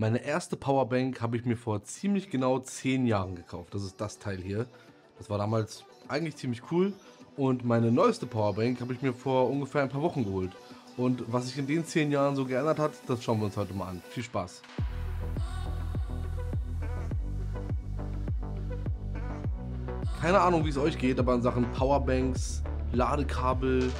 Meine erste Powerbank habe ich mir vor ziemlich genau 10 Jahren gekauft. Das ist das Teil hier. Das war damals eigentlich ziemlich cool. Und meine neueste Powerbank habe ich mir vor ungefähr ein paar Wochen geholt. Und was sich in den 10 Jahren so geändert hat, das schauen wir uns heute mal an. Viel Spaß! Keine Ahnung, wie es euch geht, aber in Sachen Powerbanks, Ladekabel,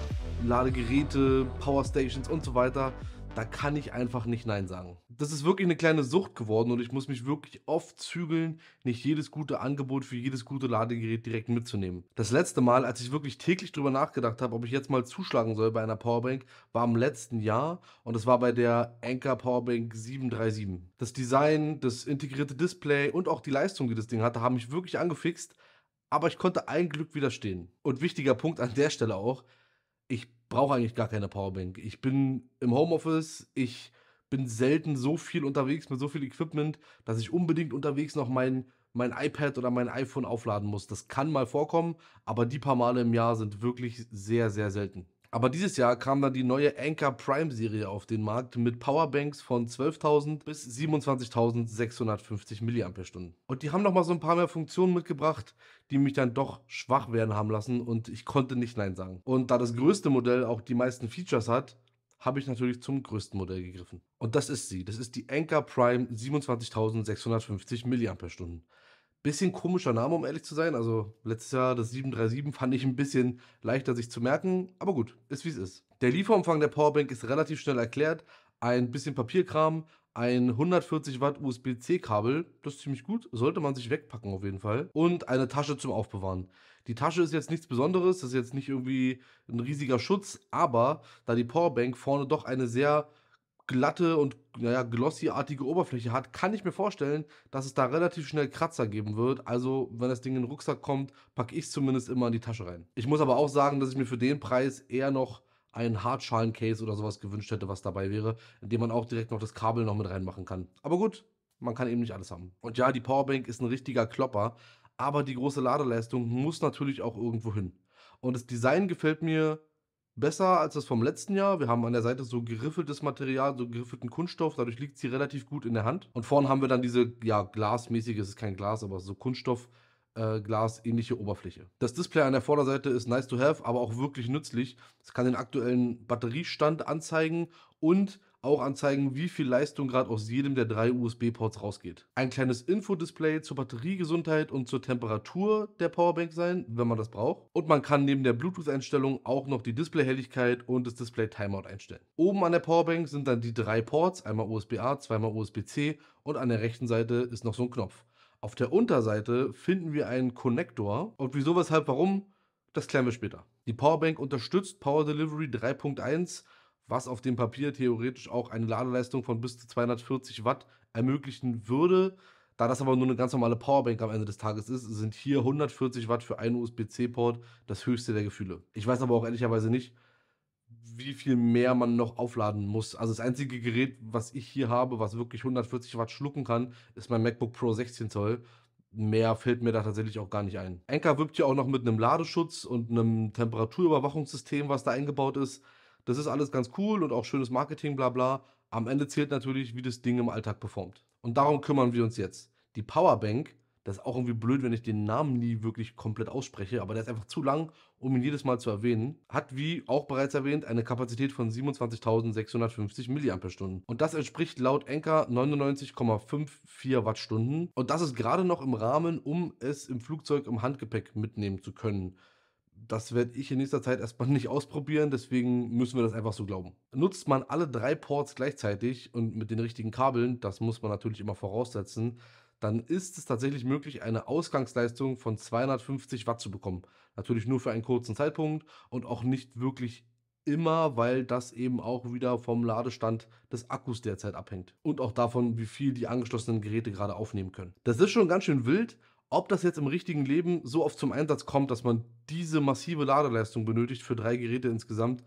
Ladegeräte, Powerstations und so weiter, da kann ich einfach nicht Nein sagen das ist wirklich eine kleine Sucht geworden und ich muss mich wirklich oft zügeln, nicht jedes gute Angebot für jedes gute Ladegerät direkt mitzunehmen. Das letzte Mal, als ich wirklich täglich darüber nachgedacht habe, ob ich jetzt mal zuschlagen soll bei einer Powerbank, war im letzten Jahr und das war bei der Anker Powerbank 737. Das Design, das integrierte Display und auch die Leistung, die das Ding hatte, haben mich wirklich angefixt, aber ich konnte ein Glück widerstehen. Und wichtiger Punkt an der Stelle auch, ich brauche eigentlich gar keine Powerbank. Ich bin im Homeoffice, ich bin selten so viel unterwegs mit so viel Equipment, dass ich unbedingt unterwegs noch mein, mein iPad oder mein iPhone aufladen muss. Das kann mal vorkommen, aber die paar Male im Jahr sind wirklich sehr, sehr selten. Aber dieses Jahr kam dann die neue Anker Prime Serie auf den Markt mit Powerbanks von 12.000 bis 27.650 mAh. Und die haben nochmal so ein paar mehr Funktionen mitgebracht, die mich dann doch schwach werden haben lassen und ich konnte nicht Nein sagen. Und da das größte Modell auch die meisten Features hat, habe ich natürlich zum größten Modell gegriffen. Und das ist sie. Das ist die Anker Prime 27650 mAh. Bisschen komischer Name, um ehrlich zu sein. Also letztes Jahr das 737 fand ich ein bisschen leichter sich zu merken. Aber gut, ist wie es ist. Der Lieferumfang der Powerbank ist relativ schnell erklärt. Ein bisschen Papierkram, ein 140 Watt USB-C-Kabel, das ist ziemlich gut, sollte man sich wegpacken auf jeden Fall. Und eine Tasche zum Aufbewahren. Die Tasche ist jetzt nichts Besonderes, das ist jetzt nicht irgendwie ein riesiger Schutz, aber da die Powerbank vorne doch eine sehr glatte und naja, glossy-artige Oberfläche hat, kann ich mir vorstellen, dass es da relativ schnell Kratzer geben wird. Also, wenn das Ding in den Rucksack kommt, packe ich es zumindest immer in die Tasche rein. Ich muss aber auch sagen, dass ich mir für den Preis eher noch einen Hartschalen-Case oder sowas gewünscht hätte, was dabei wäre, indem man auch direkt noch das Kabel noch mit reinmachen kann. Aber gut, man kann eben nicht alles haben. Und ja, die Powerbank ist ein richtiger Klopper, aber die große Ladeleistung muss natürlich auch irgendwo hin. Und das Design gefällt mir besser als das vom letzten Jahr. Wir haben an der Seite so geriffeltes Material, so geriffelten Kunststoff, dadurch liegt sie relativ gut in der Hand. Und vorne haben wir dann diese, ja, glasmäßige, es ist kein Glas, aber so Kunststoff- äh, glasähnliche Oberfläche. Das Display an der Vorderseite ist nice to have, aber auch wirklich nützlich. Es kann den aktuellen Batteriestand anzeigen und auch anzeigen, wie viel Leistung gerade aus jedem der drei USB-Ports rausgeht. Ein kleines Infodisplay zur Batteriegesundheit und zur Temperatur der Powerbank sein, wenn man das braucht. Und man kann neben der Bluetooth-Einstellung auch noch die Displayhelligkeit und das Display-Timeout einstellen. Oben an der Powerbank sind dann die drei Ports, einmal USB-A, zweimal USB-C und an der rechten Seite ist noch so ein Knopf. Auf der Unterseite finden wir einen Connector. und wieso, weshalb, warum, das klären wir später. Die Powerbank unterstützt Power Delivery 3.1, was auf dem Papier theoretisch auch eine Ladeleistung von bis zu 240 Watt ermöglichen würde. Da das aber nur eine ganz normale Powerbank am Ende des Tages ist, sind hier 140 Watt für einen USB-C-Port das höchste der Gefühle. Ich weiß aber auch ehrlicherweise nicht, wie viel mehr man noch aufladen muss. Also das einzige Gerät, was ich hier habe, was wirklich 140 Watt schlucken kann, ist mein MacBook Pro 16 Zoll. Mehr fällt mir da tatsächlich auch gar nicht ein. Enker wirbt ja auch noch mit einem Ladeschutz und einem Temperaturüberwachungssystem, was da eingebaut ist. Das ist alles ganz cool und auch schönes Marketing, bla bla. Am Ende zählt natürlich, wie das Ding im Alltag performt. Und darum kümmern wir uns jetzt. Die Powerbank das ist auch irgendwie blöd, wenn ich den Namen nie wirklich komplett ausspreche, aber der ist einfach zu lang, um ihn jedes Mal zu erwähnen. Hat, wie auch bereits erwähnt, eine Kapazität von 27.650 mAh. Und das entspricht laut Anker 99,54 Wattstunden. Und das ist gerade noch im Rahmen, um es im Flugzeug im Handgepäck mitnehmen zu können. Das werde ich in nächster Zeit erstmal nicht ausprobieren, deswegen müssen wir das einfach so glauben. Nutzt man alle drei Ports gleichzeitig und mit den richtigen Kabeln, das muss man natürlich immer voraussetzen, dann ist es tatsächlich möglich, eine Ausgangsleistung von 250 Watt zu bekommen. Natürlich nur für einen kurzen Zeitpunkt und auch nicht wirklich immer, weil das eben auch wieder vom Ladestand des Akkus derzeit abhängt und auch davon, wie viel die angeschlossenen Geräte gerade aufnehmen können. Das ist schon ganz schön wild. Ob das jetzt im richtigen Leben so oft zum Einsatz kommt, dass man diese massive Ladeleistung benötigt für drei Geräte insgesamt,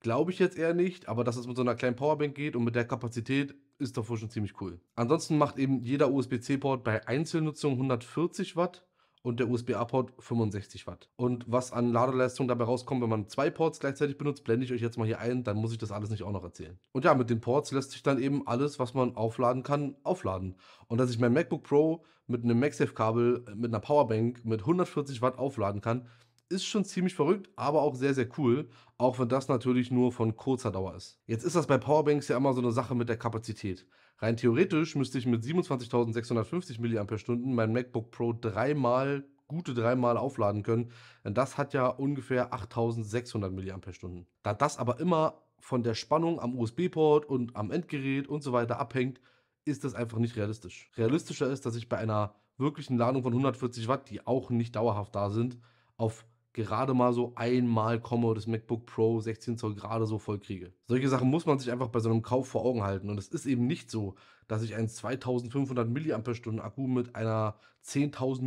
glaube ich jetzt eher nicht. Aber dass es mit so einer kleinen Powerbank geht und mit der Kapazität ist davor schon ziemlich cool. Ansonsten macht eben jeder USB-C-Port bei Einzelnutzung 140 Watt und der USB-A-Port 65 Watt. Und was an Ladeleistung dabei rauskommt, wenn man zwei Ports gleichzeitig benutzt, blende ich euch jetzt mal hier ein, dann muss ich das alles nicht auch noch erzählen. Und ja, mit den Ports lässt sich dann eben alles, was man aufladen kann, aufladen. Und dass ich mein MacBook Pro mit einem MagSafe-Kabel, äh, mit einer Powerbank mit 140 Watt aufladen kann, ist schon ziemlich verrückt, aber auch sehr, sehr cool, auch wenn das natürlich nur von kurzer Dauer ist. Jetzt ist das bei Powerbanks ja immer so eine Sache mit der Kapazität. Rein theoretisch müsste ich mit 27.650 mAh mein MacBook Pro dreimal, gute dreimal aufladen können, denn das hat ja ungefähr 8.600 mAh. Da das aber immer von der Spannung am USB-Port und am Endgerät und so weiter abhängt, ist das einfach nicht realistisch. Realistischer ist, dass ich bei einer wirklichen Ladung von 140 Watt, die auch nicht dauerhaft da sind, auf gerade mal so einmal komme das MacBook Pro 16 Zoll gerade so voll kriege. Solche Sachen muss man sich einfach bei so einem Kauf vor Augen halten. Und es ist eben nicht so, dass ich einen 2500 mAh Akku mit einer 10.000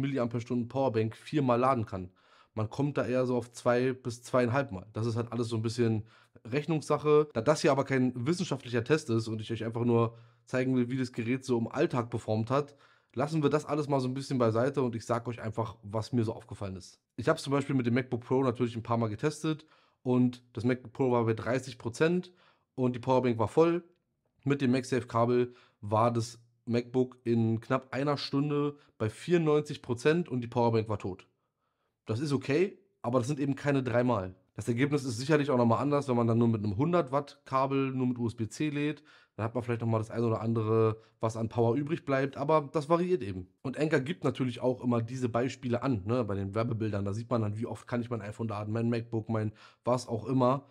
mAh Powerbank viermal laden kann. Man kommt da eher so auf zwei bis zweieinhalb Mal. Das ist halt alles so ein bisschen Rechnungssache. Da das hier aber kein wissenschaftlicher Test ist und ich euch einfach nur zeigen will, wie das Gerät so im Alltag performt hat, lassen wir das alles mal so ein bisschen beiseite und ich sage euch einfach, was mir so aufgefallen ist. Ich habe es zum Beispiel mit dem MacBook Pro natürlich ein paar Mal getestet und das MacBook Pro war bei 30% und die Powerbank war voll. Mit dem MagSafe-Kabel war das MacBook in knapp einer Stunde bei 94% und die Powerbank war tot. Das ist okay, aber das sind eben keine dreimal. Das Ergebnis ist sicherlich auch nochmal anders, wenn man dann nur mit einem 100 Watt Kabel nur mit USB-C lädt. Dann hat man vielleicht nochmal das ein oder andere, was an Power übrig bleibt, aber das variiert eben. Und Anker gibt natürlich auch immer diese Beispiele an, ne? bei den Werbebildern. Da sieht man dann, wie oft kann ich mein iPhone laden, mein MacBook, mein was auch immer.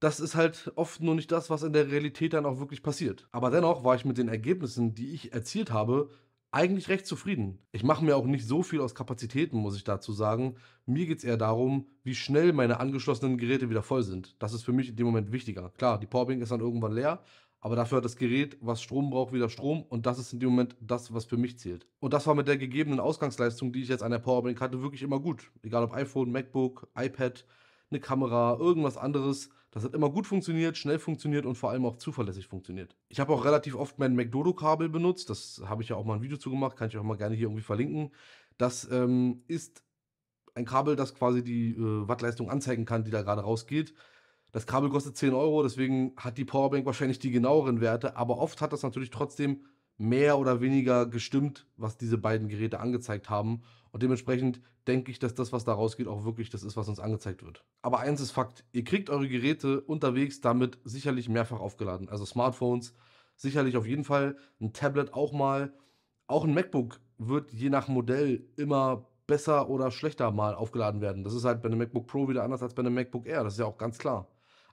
Das ist halt oft nur nicht das, was in der Realität dann auch wirklich passiert. Aber dennoch war ich mit den Ergebnissen, die ich erzielt habe, eigentlich recht zufrieden. Ich mache mir auch nicht so viel aus Kapazitäten, muss ich dazu sagen. Mir geht es eher darum, wie schnell meine angeschlossenen Geräte wieder voll sind. Das ist für mich in dem Moment wichtiger. Klar, die Powerbank ist dann irgendwann leer, aber dafür hat das Gerät, was Strom braucht, wieder Strom und das ist in dem Moment das, was für mich zählt. Und das war mit der gegebenen Ausgangsleistung, die ich jetzt an der Powerbank hatte, wirklich immer gut. Egal ob iPhone, MacBook, iPad, eine Kamera, irgendwas anderes das hat immer gut funktioniert, schnell funktioniert und vor allem auch zuverlässig funktioniert. Ich habe auch relativ oft mein McDodo-Kabel benutzt. Das habe ich ja auch mal ein Video zu gemacht, kann ich auch mal gerne hier irgendwie verlinken. Das ähm, ist ein Kabel, das quasi die äh, Wattleistung anzeigen kann, die da gerade rausgeht. Das Kabel kostet 10 Euro, deswegen hat die Powerbank wahrscheinlich die genaueren Werte, aber oft hat das natürlich trotzdem mehr oder weniger gestimmt, was diese beiden Geräte angezeigt haben. Und dementsprechend denke ich, dass das, was da rausgeht, auch wirklich das ist, was uns angezeigt wird. Aber eins ist Fakt, ihr kriegt eure Geräte unterwegs damit sicherlich mehrfach aufgeladen. Also Smartphones, sicherlich auf jeden Fall, ein Tablet auch mal. Auch ein MacBook wird je nach Modell immer besser oder schlechter mal aufgeladen werden. Das ist halt bei einem MacBook Pro wieder anders als bei einem MacBook Air, das ist ja auch ganz klar.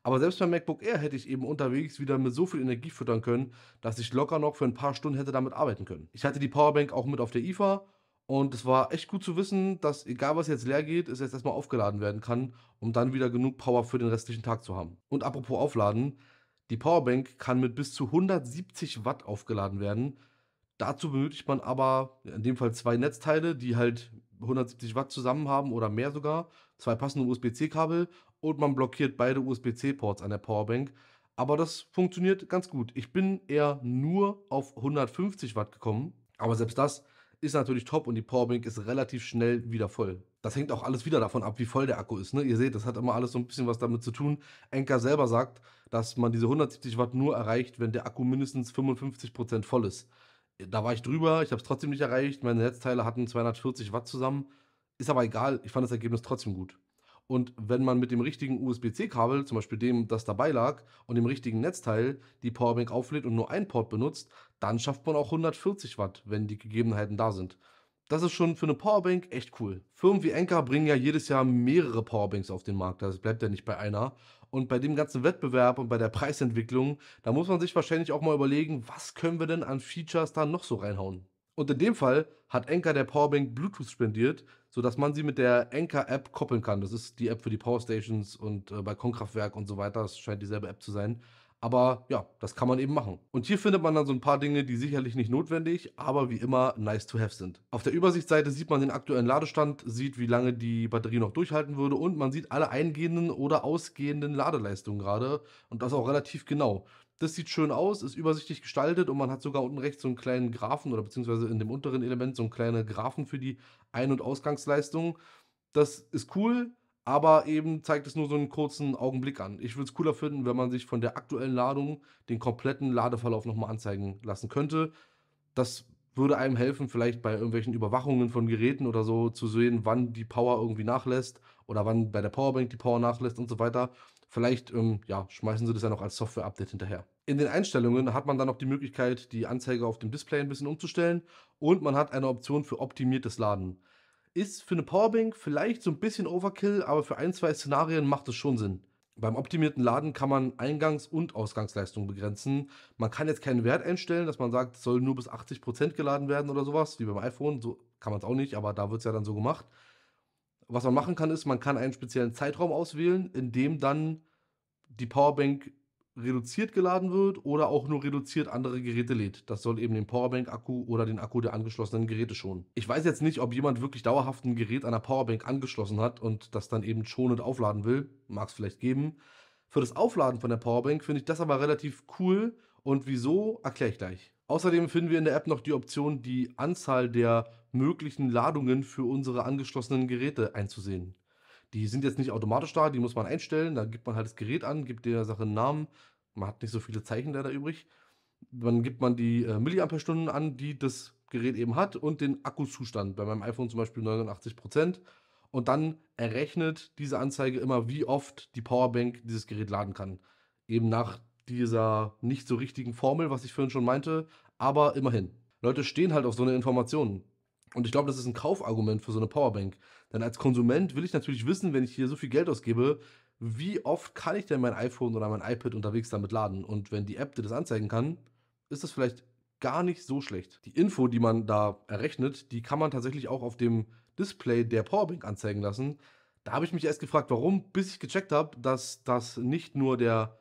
Aber selbst beim MacBook Air hätte ich eben unterwegs wieder mit so viel Energie füttern können, dass ich locker noch für ein paar Stunden hätte damit arbeiten können. Ich hatte die Powerbank auch mit auf der IFA und es war echt gut zu wissen, dass egal was jetzt leer geht, es jetzt erstmal aufgeladen werden kann, um dann wieder genug Power für den restlichen Tag zu haben. Und apropos Aufladen, die Powerbank kann mit bis zu 170 Watt aufgeladen werden. Dazu benötigt man aber in dem Fall zwei Netzteile, die halt 170 Watt zusammen haben oder mehr sogar zwei passende USB-C-Kabel und man blockiert beide USB-C-Ports an der Powerbank. Aber das funktioniert ganz gut. Ich bin eher nur auf 150 Watt gekommen, aber selbst das ist natürlich top und die Powerbank ist relativ schnell wieder voll. Das hängt auch alles wieder davon ab, wie voll der Akku ist. Ne? Ihr seht, das hat immer alles so ein bisschen was damit zu tun. Enka selber sagt, dass man diese 170 Watt nur erreicht, wenn der Akku mindestens 55% voll ist. Da war ich drüber, ich habe es trotzdem nicht erreicht. Meine Netzteile hatten 240 Watt zusammen ist aber egal, ich fand das Ergebnis trotzdem gut. Und wenn man mit dem richtigen USB-C-Kabel, zum Beispiel dem, das dabei lag, und dem richtigen Netzteil die Powerbank auflädt und nur ein Port benutzt, dann schafft man auch 140 Watt, wenn die Gegebenheiten da sind. Das ist schon für eine Powerbank echt cool. Firmen wie Anker bringen ja jedes Jahr mehrere Powerbanks auf den Markt, das bleibt ja nicht bei einer. Und bei dem ganzen Wettbewerb und bei der Preisentwicklung, da muss man sich wahrscheinlich auch mal überlegen, was können wir denn an Features da noch so reinhauen. Und in dem Fall hat Anker der Powerbank Bluetooth spendiert, sodass man sie mit der Anker-App koppeln kann. Das ist die App für die Powerstations und äh, bei Konkraftwerk und so weiter. Das scheint dieselbe App zu sein. Aber ja, das kann man eben machen. Und hier findet man dann so ein paar Dinge, die sicherlich nicht notwendig, aber wie immer nice to have sind. Auf der Übersichtsseite sieht man den aktuellen Ladestand, sieht, wie lange die Batterie noch durchhalten würde und man sieht alle eingehenden oder ausgehenden Ladeleistungen gerade und das auch relativ genau. Das sieht schön aus, ist übersichtlich gestaltet und man hat sogar unten rechts so einen kleinen Graphen oder beziehungsweise in dem unteren Element so einen kleinen Graphen für die Ein- und Ausgangsleistung. Das ist cool, aber eben zeigt es nur so einen kurzen Augenblick an. Ich würde es cooler finden, wenn man sich von der aktuellen Ladung den kompletten Ladeverlauf nochmal anzeigen lassen könnte. Das würde einem helfen, vielleicht bei irgendwelchen Überwachungen von Geräten oder so zu sehen, wann die Power irgendwie nachlässt oder wann bei der Powerbank die Power nachlässt und so weiter. Vielleicht ähm, ja, schmeißen sie das ja noch als Software-Update hinterher. In den Einstellungen hat man dann auch die Möglichkeit, die Anzeige auf dem Display ein bisschen umzustellen und man hat eine Option für optimiertes Laden. Ist für eine Powerbank vielleicht so ein bisschen Overkill, aber für ein, zwei Szenarien macht es schon Sinn. Beim optimierten Laden kann man Eingangs- und Ausgangsleistung begrenzen. Man kann jetzt keinen Wert einstellen, dass man sagt, es soll nur bis 80% geladen werden oder sowas, wie beim iPhone. So kann man es auch nicht, aber da wird es ja dann so gemacht. Was man machen kann, ist, man kann einen speziellen Zeitraum auswählen, in dem dann die Powerbank reduziert geladen wird oder auch nur reduziert andere Geräte lädt. Das soll eben den Powerbank-Akku oder den Akku der angeschlossenen Geräte schonen. Ich weiß jetzt nicht, ob jemand wirklich dauerhaft ein Gerät an der Powerbank angeschlossen hat und das dann eben schonend aufladen will. Mag es vielleicht geben. Für das Aufladen von der Powerbank finde ich das aber relativ cool und wieso, erkläre ich gleich. Außerdem finden wir in der App noch die Option, die Anzahl der möglichen Ladungen für unsere angeschlossenen Geräte einzusehen. Die sind jetzt nicht automatisch da, die muss man einstellen. Da gibt man halt das Gerät an, gibt der Sache einen Namen. Man hat nicht so viele Zeichen da übrig. Dann gibt man die äh, Milliampere-Stunden an, die das Gerät eben hat und den Akkuzustand. Bei meinem iPhone zum Beispiel 89 Prozent. Und dann errechnet diese Anzeige immer, wie oft die Powerbank dieses Gerät laden kann. Eben nach dieser nicht so richtigen Formel, was ich vorhin schon meinte, aber immerhin. Leute stehen halt auf so eine Information. Und ich glaube, das ist ein Kaufargument für so eine Powerbank. Denn als Konsument will ich natürlich wissen, wenn ich hier so viel Geld ausgebe, wie oft kann ich denn mein iPhone oder mein iPad unterwegs damit laden? Und wenn die App dir das anzeigen kann, ist das vielleicht gar nicht so schlecht. Die Info, die man da errechnet, die kann man tatsächlich auch auf dem Display der Powerbank anzeigen lassen. Da habe ich mich erst gefragt, warum, bis ich gecheckt habe, dass das nicht nur der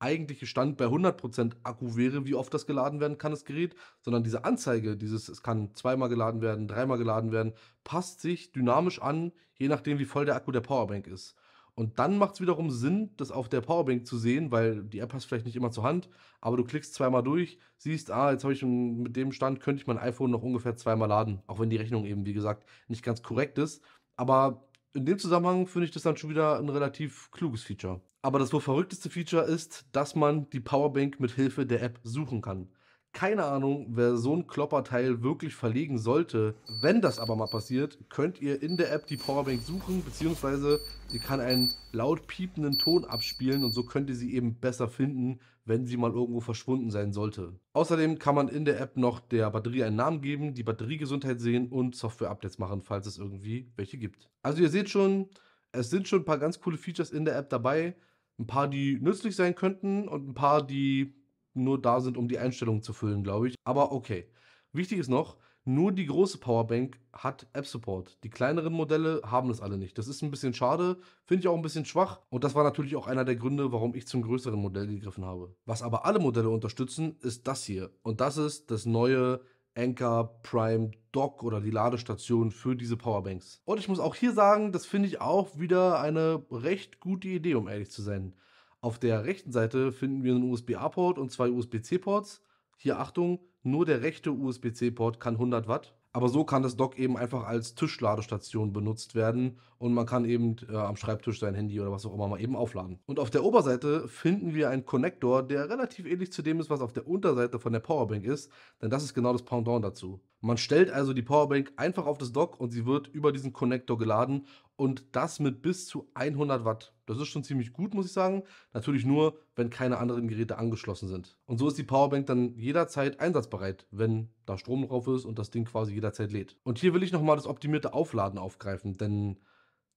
eigentliche Stand bei 100% Akku wäre, wie oft das geladen werden kann, das Gerät, sondern diese Anzeige, dieses, es kann zweimal geladen werden, dreimal geladen werden, passt sich dynamisch an, je nachdem, wie voll der Akku der Powerbank ist. Und dann macht es wiederum Sinn, das auf der Powerbank zu sehen, weil die App hast vielleicht nicht immer zur Hand, aber du klickst zweimal durch, siehst, ah, jetzt habe ich mit dem Stand, könnte ich mein iPhone noch ungefähr zweimal laden, auch wenn die Rechnung eben, wie gesagt, nicht ganz korrekt ist. Aber in dem Zusammenhang finde ich das dann schon wieder ein relativ kluges Feature. Aber das wohl verrückteste Feature ist, dass man die Powerbank mit Hilfe der App suchen kann. Keine Ahnung, wer so ein Klopperteil wirklich verlegen sollte. Wenn das aber mal passiert, könnt ihr in der App die Powerbank suchen, beziehungsweise sie kann einen laut piependen Ton abspielen und so könnt ihr sie eben besser finden, wenn sie mal irgendwo verschwunden sein sollte. Außerdem kann man in der App noch der Batterie einen Namen geben, die Batteriegesundheit sehen und Software-Updates machen, falls es irgendwie welche gibt. Also ihr seht schon, es sind schon ein paar ganz coole Features in der App dabei. Ein paar, die nützlich sein könnten und ein paar, die nur da sind, um die Einstellungen zu füllen, glaube ich. Aber okay. Wichtig ist noch, nur die große Powerbank hat App-Support. Die kleineren Modelle haben es alle nicht. Das ist ein bisschen schade, finde ich auch ein bisschen schwach. Und das war natürlich auch einer der Gründe, warum ich zum größeren Modell gegriffen habe. Was aber alle Modelle unterstützen, ist das hier. Und das ist das neue Anchor Prime Dock oder die Ladestation für diese Powerbanks. Und ich muss auch hier sagen, das finde ich auch wieder eine recht gute Idee, um ehrlich zu sein. Auf der rechten Seite finden wir einen USB-A-Port und zwei USB-C-Ports. Hier Achtung, nur der rechte USB-C-Port kann 100 Watt. Aber so kann das Dock eben einfach als Tischladestation benutzt werden und man kann eben äh, am Schreibtisch sein Handy oder was auch immer mal eben aufladen. Und auf der Oberseite finden wir einen Connector, der relativ ähnlich zu dem ist, was auf der Unterseite von der Powerbank ist, denn das ist genau das Pendant dazu. Man stellt also die Powerbank einfach auf das Dock und sie wird über diesen Connector geladen und das mit bis zu 100 Watt. Das ist schon ziemlich gut, muss ich sagen. Natürlich nur, wenn keine anderen Geräte angeschlossen sind. Und so ist die Powerbank dann jederzeit einsatzbereit, wenn da Strom drauf ist und das Ding quasi jederzeit lädt. Und hier will ich nochmal das optimierte Aufladen aufgreifen, denn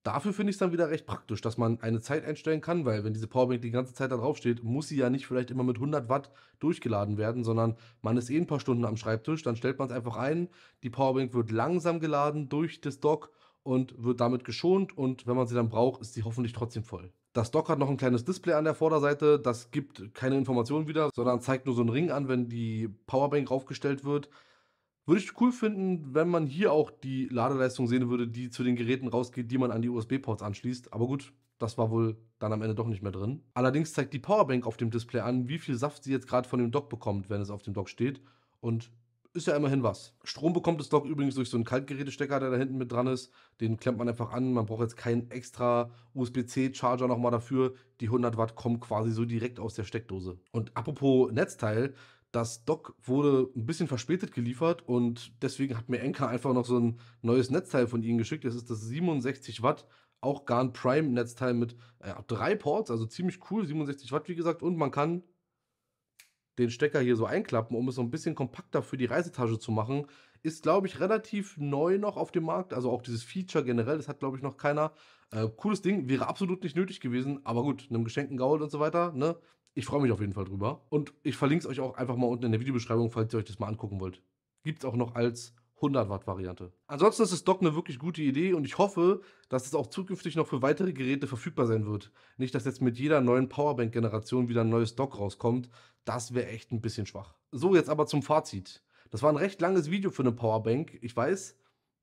dafür finde ich es dann wieder recht praktisch, dass man eine Zeit einstellen kann, weil wenn diese Powerbank die ganze Zeit da drauf steht, muss sie ja nicht vielleicht immer mit 100 Watt durchgeladen werden, sondern man ist eh ein paar Stunden am Schreibtisch, dann stellt man es einfach ein, die Powerbank wird langsam geladen durch das Dock und wird damit geschont und wenn man sie dann braucht, ist sie hoffentlich trotzdem voll. Das Dock hat noch ein kleines Display an der Vorderseite, das gibt keine Informationen wieder, sondern zeigt nur so einen Ring an, wenn die Powerbank raufgestellt wird. Würde ich cool finden, wenn man hier auch die Ladeleistung sehen würde, die zu den Geräten rausgeht, die man an die USB-Ports anschließt. Aber gut, das war wohl dann am Ende doch nicht mehr drin. Allerdings zeigt die Powerbank auf dem Display an, wie viel Saft sie jetzt gerade von dem Dock bekommt, wenn es auf dem Dock steht. Und ist ja immerhin was. Strom bekommt das Dock übrigens durch so einen Kaltgerätestecker, der da hinten mit dran ist. Den klemmt man einfach an. Man braucht jetzt keinen extra USB-C-Charger nochmal dafür. Die 100 Watt kommen quasi so direkt aus der Steckdose. Und apropos Netzteil, das Dock wurde ein bisschen verspätet geliefert und deswegen hat mir Enka einfach noch so ein neues Netzteil von ihnen geschickt. Das ist das 67 Watt auch Garn Prime Netzteil mit äh, drei Ports, also ziemlich cool, 67 Watt wie gesagt und man kann den Stecker hier so einklappen, um es so ein bisschen kompakter für die Reisetasche zu machen, ist, glaube ich, relativ neu noch auf dem Markt. Also auch dieses Feature generell, das hat, glaube ich, noch keiner. Äh, cooles Ding, wäre absolut nicht nötig gewesen, aber gut, einem geschenkten Gaul und so weiter, ne? Ich freue mich auf jeden Fall drüber. Und ich verlinke es euch auch einfach mal unten in der Videobeschreibung, falls ihr euch das mal angucken wollt. Gibt es auch noch als 100 Watt Variante. Ansonsten ist das Dock eine wirklich gute Idee und ich hoffe, dass es auch zukünftig noch für weitere Geräte verfügbar sein wird. Nicht, dass jetzt mit jeder neuen Powerbank-Generation wieder ein neues Dock rauskommt. Das wäre echt ein bisschen schwach. So, jetzt aber zum Fazit. Das war ein recht langes Video für eine Powerbank, ich weiß,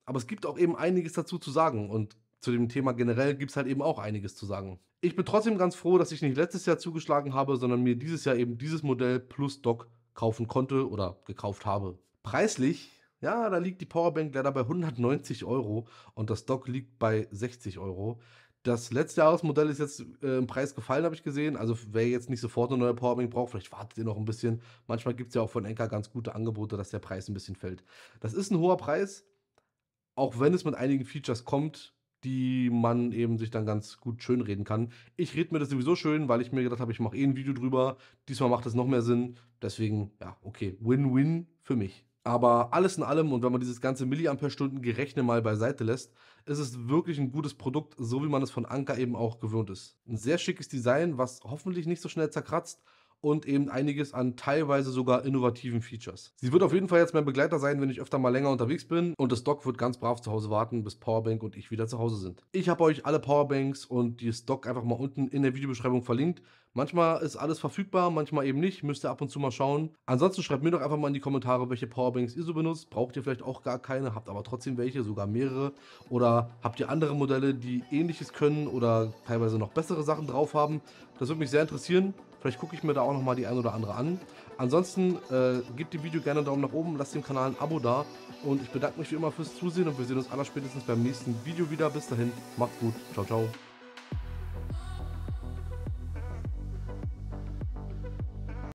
aber es gibt auch eben einiges dazu zu sagen und zu dem Thema generell gibt es halt eben auch einiges zu sagen. Ich bin trotzdem ganz froh, dass ich nicht letztes Jahr zugeschlagen habe, sondern mir dieses Jahr eben dieses Modell plus Dock kaufen konnte oder gekauft habe. Preislich ja, da liegt die Powerbank leider bei 190 Euro und das Dock liegt bei 60 Euro. Das letzte Jahresmodell ist jetzt äh, im Preis gefallen, habe ich gesehen. Also wer jetzt nicht sofort eine neue Powerbank braucht, vielleicht wartet ihr noch ein bisschen. Manchmal gibt es ja auch von Enka ganz gute Angebote, dass der Preis ein bisschen fällt. Das ist ein hoher Preis, auch wenn es mit einigen Features kommt, die man eben sich dann ganz gut schönreden kann. Ich rede mir das sowieso schön, weil ich mir gedacht habe, ich mache eh ein Video drüber. Diesmal macht es noch mehr Sinn. Deswegen, ja, okay, Win-Win für mich. Aber alles in allem, und wenn man dieses ganze Milliampere-Stunden-Gerechne mal beiseite lässt, ist es wirklich ein gutes Produkt, so wie man es von Anker eben auch gewöhnt ist. Ein sehr schickes Design, was hoffentlich nicht so schnell zerkratzt, und eben einiges an teilweise sogar innovativen Features. Sie wird auf jeden Fall jetzt mein Begleiter sein, wenn ich öfter mal länger unterwegs bin und das Dock wird ganz brav zu Hause warten, bis Powerbank und ich wieder zu Hause sind. Ich habe euch alle Powerbanks und die Dock einfach mal unten in der Videobeschreibung verlinkt. Manchmal ist alles verfügbar, manchmal eben nicht. Müsst ihr ab und zu mal schauen. Ansonsten schreibt mir doch einfach mal in die Kommentare, welche Powerbanks ihr so benutzt. Braucht ihr vielleicht auch gar keine, habt aber trotzdem welche, sogar mehrere. Oder habt ihr andere Modelle, die ähnliches können oder teilweise noch bessere Sachen drauf haben? Das würde mich sehr interessieren. Vielleicht gucke ich mir da auch nochmal die ein oder andere an. Ansonsten äh, gebt dem Video gerne einen Daumen nach oben, lasst dem Kanal ein Abo da. Und ich bedanke mich wie immer fürs Zusehen und wir sehen uns aller spätestens beim nächsten Video wieder. Bis dahin, macht's gut, ciao, ciao.